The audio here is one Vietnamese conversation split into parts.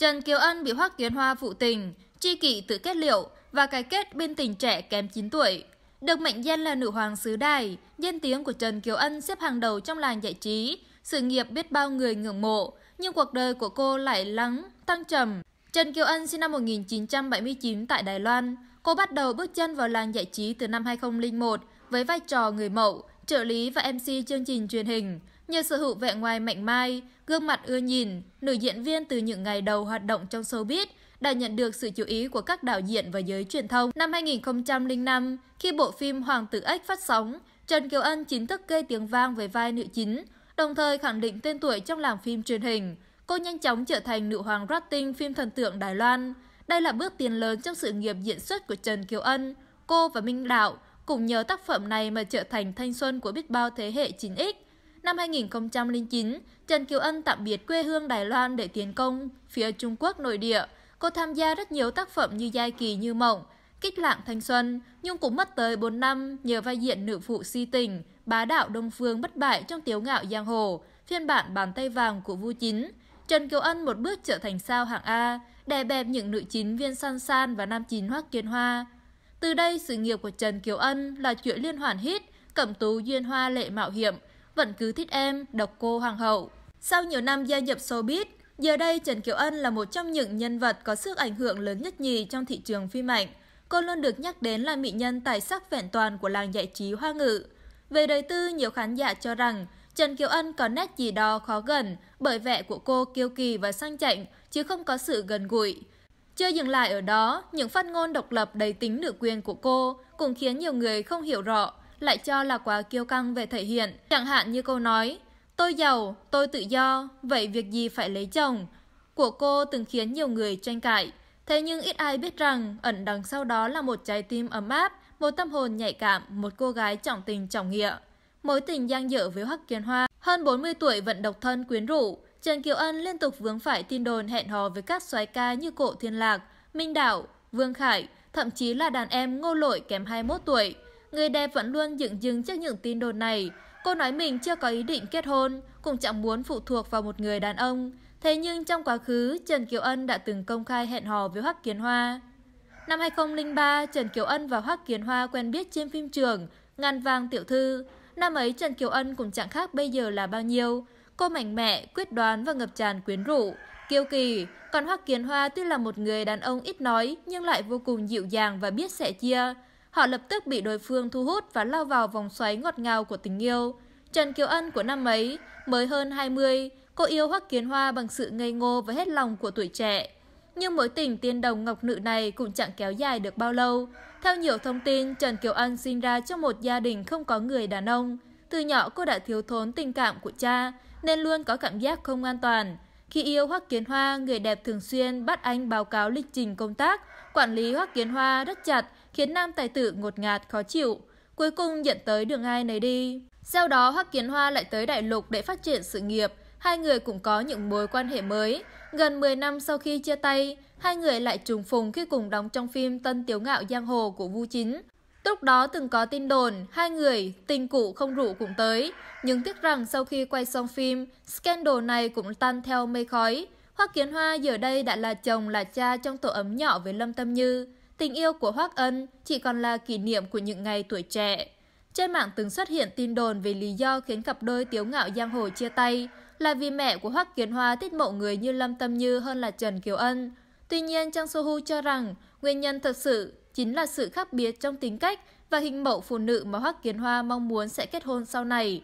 Trần Kiều Ân bị Hoắc Tiến Hoa phụ tình, tri kỷ tự kết liệu và cái kết bên tình trẻ kém 9 tuổi. Được mệnh danh là nữ hoàng xứ đài, danh tiếng của Trần Kiều Ân xếp hàng đầu trong làng giải trí, sự nghiệp biết bao người ngưỡng mộ, nhưng cuộc đời của cô lại lắng, tăng trầm. Trần Kiều Ân sinh năm 1979 tại Đài Loan. Cô bắt đầu bước chân vào làng giải trí từ năm 2001 với vai trò người mẫu, trợ lý và MC chương trình truyền hình. Nhờ sở hữu vẻ ngoài mạnh mai, gương mặt ưa nhìn, nữ diễn viên từ những ngày đầu hoạt động trong showbiz đã nhận được sự chú ý của các đạo diễn và giới truyền thông. Năm 2005, khi bộ phim Hoàng tử Ếch phát sóng, Trần Kiều Ân chính thức gây tiếng vang với vai nữ chính, đồng thời khẳng định tên tuổi trong làng phim truyền hình. Cô nhanh chóng trở thành nữ hoàng rating phim thần tượng Đài Loan. Đây là bước tiến lớn trong sự nghiệp diễn xuất của Trần Kiều Ân. Cô và Minh Đạo cùng nhờ tác phẩm này mà trở thành thanh xuân của biết bao thế hệ 9X. Năm 2009, Trần Kiều Ân tạm biệt quê hương Đài Loan để tiến công phía Trung Quốc nội địa. Cô tham gia rất nhiều tác phẩm như Giai Kỳ Như Mộng, Kích Lạng Thanh Xuân, nhưng cũng mất tới 4 năm nhờ vai diễn nữ phụ si tình, bá đạo Đông Phương bất bại trong Tiếu Ngạo Giang Hồ, phiên bản bàn tay vàng của Vu chính, Trần Kiều Ân một bước trở thành sao hạng A, đè bẹp những nữ chính viên san san và nam chính hoắc kiến hoa. Từ đây, sự nghiệp của Trần Kiều Ân là chuyện liên hoàn hit, cẩm tú duyên hoa lệ mạo hiểm – vẫn cứ thích em, độc cô hoàng hậu. Sau nhiều năm gia nhập showbiz, giờ đây Trần Kiều Ân là một trong những nhân vật có sức ảnh hưởng lớn nhất nhì trong thị trường phim ảnh. Cô luôn được nhắc đến là mỹ nhân tài sắc vẹn toàn của làng giải trí hoa ngự. Về đời tư, nhiều khán giả cho rằng Trần Kiều Ân có nét gì đó khó gần bởi vẻ của cô kiêu kỳ và sang chảnh chứ không có sự gần gũi. Chưa dừng lại ở đó, những phát ngôn độc lập đầy tính nữ quyền của cô cũng khiến nhiều người không hiểu rõ lại cho là quá kiêu căng về thể hiện. Chẳng hạn như câu nói, tôi giàu, tôi tự do, vậy việc gì phải lấy chồng? Của cô từng khiến nhiều người tranh cãi. Thế nhưng ít ai biết rằng ẩn đằng sau đó là một trái tim ấm áp, một tâm hồn nhạy cảm, một cô gái trọng tình trọng nghĩa. Mối tình giang dở với Hoắc Kiến Hoa, hơn 40 tuổi vẫn độc thân quyến rũ, Trần Kiều Ân liên tục vướng phải tin đồn hẹn hò với các soái ca như Cổ Thiên Lạc, Minh Đạo, Vương Khải, thậm chí là đàn em Ngô Lỗi kém 21 tuổi người đẹp vẫn luôn dựng dưng trước những tin đồn này. Cô nói mình chưa có ý định kết hôn, cũng chẳng muốn phụ thuộc vào một người đàn ông. Thế nhưng trong quá khứ, Trần Kiều Ân đã từng công khai hẹn hò với Hoắc Kiến Hoa. Năm 2003, Trần Kiều Ân và Hoắc Kiến Hoa quen biết trên phim trường Ngàn vàng tiểu thư. Năm ấy Trần Kiều Ân cũng chẳng khác bây giờ là bao nhiêu. Cô mạnh mẽ, quyết đoán và ngập tràn quyến rũ, kiêu kỳ. Còn Hoắc Kiến Hoa tuy là một người đàn ông ít nói nhưng lại vô cùng dịu dàng và biết sẻ chia. Họ lập tức bị đối phương thu hút và lao vào vòng xoáy ngọt ngào của tình yêu. Trần Kiều Ân của năm ấy, mới hơn 20, cô yêu Hoắc Kiến Hoa bằng sự ngây ngô và hết lòng của tuổi trẻ. Nhưng mối tình tiên đồng ngọc nữ này cũng chẳng kéo dài được bao lâu. Theo nhiều thông tin, Trần Kiều Ân sinh ra trong một gia đình không có người đàn ông. Từ nhỏ cô đã thiếu thốn tình cảm của cha, nên luôn có cảm giác không an toàn. Khi yêu Hoắc Kiến Hoa, người đẹp thường xuyên bắt anh báo cáo lịch trình công tác, quản lý Hoắc Kiến Hoa rất chặt khiến nam tài tử ngột ngạt khó chịu, cuối cùng nhận tới đường ai nấy đi. Sau đó Hoắc Kiến Hoa lại tới đại lục để phát triển sự nghiệp, hai người cũng có những mối quan hệ mới. Gần 10 năm sau khi chia tay, hai người lại trùng phùng khi cùng đóng trong phim Tân Tiếu Ngạo Giang Hồ của Vu Chính. Lúc đó từng có tin đồn, hai người, tình cũ không rủ cũng tới. Nhưng tiếc rằng sau khi quay xong phim, scandal này cũng tan theo mây khói. Hoắc Kiến Hoa giờ đây đã là chồng là cha trong tổ ấm nhỏ với Lâm Tâm Như. Tình yêu của Hoắc Ân chỉ còn là kỷ niệm của những ngày tuổi trẻ. Trên mạng từng xuất hiện tin đồn về lý do khiến cặp đôi tiếu ngạo giang hồ chia tay là vì mẹ của Hoắc Kiến Hoa thích mộ người như Lâm Tâm Như hơn là Trần Kiều Ân. Tuy nhiên, Trang Sohu cho rằng nguyên nhân thật sự chính là sự khác biệt trong tính cách và hình mẫu phụ nữ mà Hoắc Kiến Hoa mong muốn sẽ kết hôn sau này.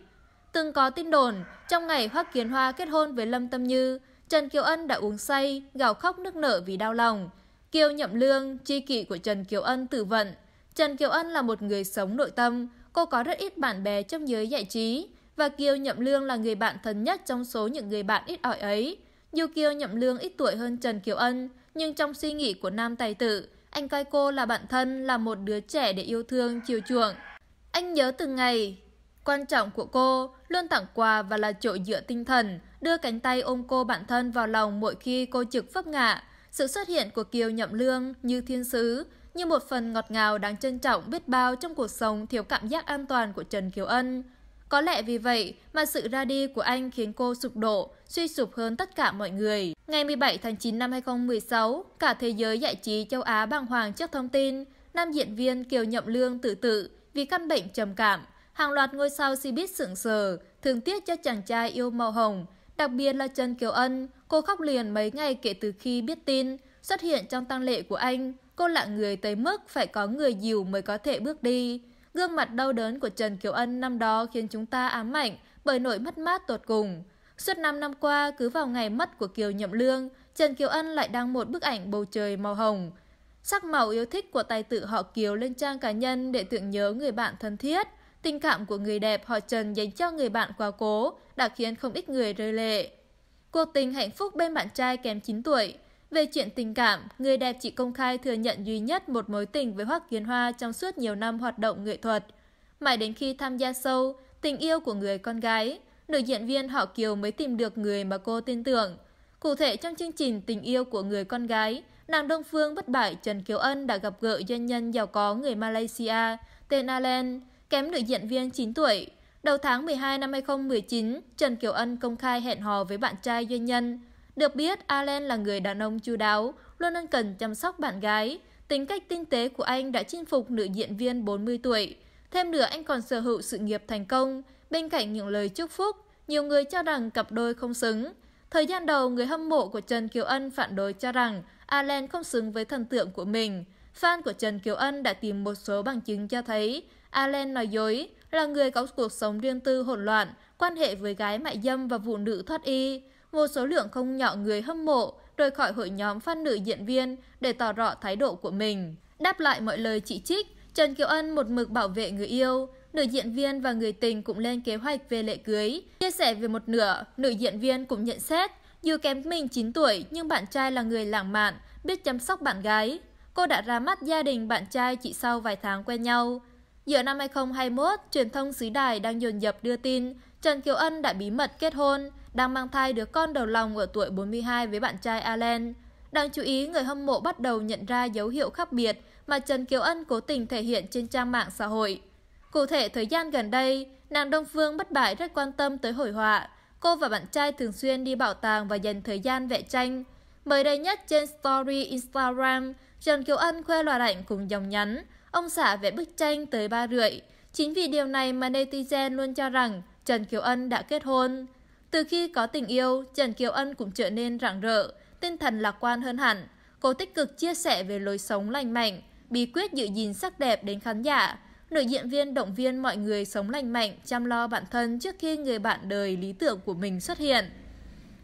Từng có tin đồn, trong ngày Hoắc Kiến Hoa kết hôn với Lâm Tâm Như, Trần Kiều Ân đã uống say, gào khóc nước nở vì đau lòng. Kiều Nhậm Lương, tri kỷ của Trần Kiều Ân tử vận. Trần Kiều Ân là một người sống nội tâm, cô có rất ít bạn bè trong giới giải trí và Kiều Nhậm Lương là người bạn thân nhất trong số những người bạn ít ỏi ấy. Dù Kiều Nhậm Lương ít tuổi hơn Trần Kiều Ân, nhưng trong suy nghĩ của nam tài tử, anh coi cô là bạn thân, là một đứa trẻ để yêu thương, chiều chuộng. Anh nhớ từng ngày, quan trọng của cô, luôn tặng quà và là chỗ dựa tinh thần, đưa cánh tay ôm cô bạn thân vào lòng mỗi khi cô trực vấp ngã, sự xuất hiện của Kiều Nhậm Lương như thiên sứ, như một phần ngọt ngào đáng trân trọng biết bao trong cuộc sống thiếu cảm giác an toàn của Trần Kiều Ân. Có lẽ vì vậy mà sự ra đi của anh khiến cô sụp đổ, suy sụp hơn tất cả mọi người. Ngày 17 tháng 9 năm 2016, cả thế giới giải trí châu Á bàng hoàng trước thông tin nam diễn viên Kiều Nhậm Lương tự tử vì căn bệnh trầm cảm. Hàng loạt ngôi sao biết sững sờ, thương tiếc cho chàng trai yêu màu hồng, Đặc biệt là Trần Kiều Ân, cô khóc liền mấy ngày kể từ khi biết tin, xuất hiện trong tang lễ của anh, cô lạ người tới mức phải có người dìu mới có thể bước đi. Gương mặt đau đớn của Trần Kiều Ân năm đó khiến chúng ta ám ảnh bởi nỗi mất mát tột cùng. Suốt 5 năm qua, cứ vào ngày mất của Kiều Nhậm Lương, Trần Kiều Ân lại đăng một bức ảnh bầu trời màu hồng. Sắc màu yêu thích của tài tử họ Kiều lên trang cá nhân để tưởng nhớ người bạn thân thiết. Tình cảm của người đẹp họ Trần dành cho người bạn quá cố đã khiến không ít người rơi lệ. Cuộc tình hạnh phúc bên bạn trai kém 9 tuổi. Về chuyện tình cảm, người đẹp chỉ công khai thừa nhận duy nhất một mối tình với Hoắc Kiến Hoa trong suốt nhiều năm hoạt động nghệ thuật. Mãi đến khi tham gia sâu, tình yêu của người con gái, nữ diễn viên họ Kiều mới tìm được người mà cô tin tưởng. Cụ thể trong chương trình Tình yêu của người con gái, nàng Đông Phương bất bại Trần Kiều Ân đã gặp gỡ doanh nhân giàu có người Malaysia tên Alan kém nữ diễn viên 9 tuổi. Đầu tháng 12 năm 2019, Trần Kiều Ân công khai hẹn hò với bạn trai doanh nhân. Được biết, Allen là người đàn ông chu đáo, luôn ân cần chăm sóc bạn gái. Tính cách tinh tế của anh đã chinh phục nữ diễn viên 40 tuổi. Thêm nữa, anh còn sở hữu sự nghiệp thành công. Bên cạnh những lời chúc phúc, nhiều người cho rằng cặp đôi không xứng. Thời gian đầu, người hâm mộ của Trần Kiều Ân phản đối cho rằng Allen không xứng với thần tượng của mình. Fan của Trần Kiều Ân đã tìm một số bằng chứng cho thấy Allen nói dối, là người có cuộc sống riêng tư hỗn loạn, quan hệ với gái mại dâm và phụ nữ thoát y. Một số lượng không nhỏ người hâm mộ rời khỏi hội nhóm fan nữ diễn viên để tỏ rõ thái độ của mình. Đáp lại mọi lời chỉ trích, Trần Kiều Ân một mực bảo vệ người yêu, nữ diễn viên và người tình cũng lên kế hoạch về lễ cưới. Chia sẻ về một nửa, nữ diễn viên cũng nhận xét, dù kém mình 9 tuổi nhưng bạn trai là người lãng mạn, biết chăm sóc bạn gái. Cô đã ra mắt gia đình bạn trai chỉ sau vài tháng quen nhau. Giữa năm 2021, truyền thông xứ đài đang dồn dập đưa tin Trần Kiều Ân đã bí mật kết hôn, đang mang thai đứa con đầu lòng ở tuổi 42 với bạn trai Alan. Đáng chú ý, người hâm mộ bắt đầu nhận ra dấu hiệu khác biệt mà Trần Kiều Ân cố tình thể hiện trên trang mạng xã hội. Cụ thể, thời gian gần đây, nàng Đông Phương bất bại rất quan tâm tới hội họa. Cô và bạn trai thường xuyên đi bảo tàng và dành thời gian vẽ tranh. Mới đây nhất trên story Instagram, Trần Kiều Ân khoe loạt ảnh cùng dòng nhắn ông xã vẽ bức tranh tới ba rưỡi. Chính vì điều này mà netizen luôn cho rằng Trần Kiều Ân đã kết hôn. Từ khi có tình yêu, Trần Kiều Ân cũng trở nên rạng rỡ, tinh thần lạc quan hơn hẳn. Cô tích cực chia sẻ về lối sống lành mạnh, bí quyết giữ gìn sắc đẹp đến khán giả. Nữ diễn viên động viên mọi người sống lành mạnh, chăm lo bản thân trước khi người bạn đời lý tưởng của mình xuất hiện.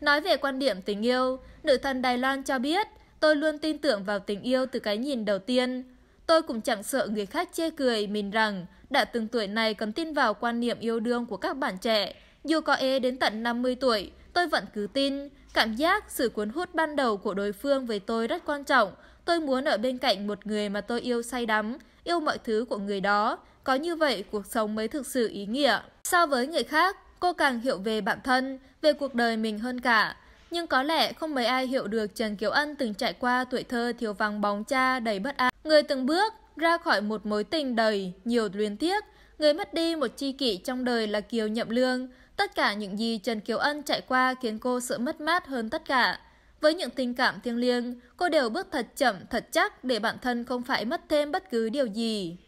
Nói về quan điểm tình yêu, nữ thần Đài Loan cho biết, tôi luôn tin tưởng vào tình yêu từ cái nhìn đầu tiên tôi cũng chẳng sợ người khác chê cười mình rằng đã từng tuổi này còn tin vào quan niệm yêu đương của các bạn trẻ. Dù có ế đến tận 50 tuổi, tôi vẫn cứ tin. Cảm giác sự cuốn hút ban đầu của đối phương với tôi rất quan trọng. Tôi muốn ở bên cạnh một người mà tôi yêu say đắm, yêu mọi thứ của người đó. Có như vậy cuộc sống mới thực sự ý nghĩa. So với người khác, cô càng hiểu về bản thân, về cuộc đời mình hơn cả. Nhưng có lẽ không mấy ai hiểu được Trần Kiều Ân từng trải qua tuổi thơ thiếu vắng bóng cha đầy bất an. Người từng bước ra khỏi một mối tình đầy nhiều luyến tiếc, người mất đi một chi kỷ trong đời là Kiều Nhậm Lương. Tất cả những gì Trần Kiều Ân trải qua khiến cô sợ mất mát hơn tất cả. Với những tình cảm thiêng liêng, cô đều bước thật chậm, thật chắc để bản thân không phải mất thêm bất cứ điều gì.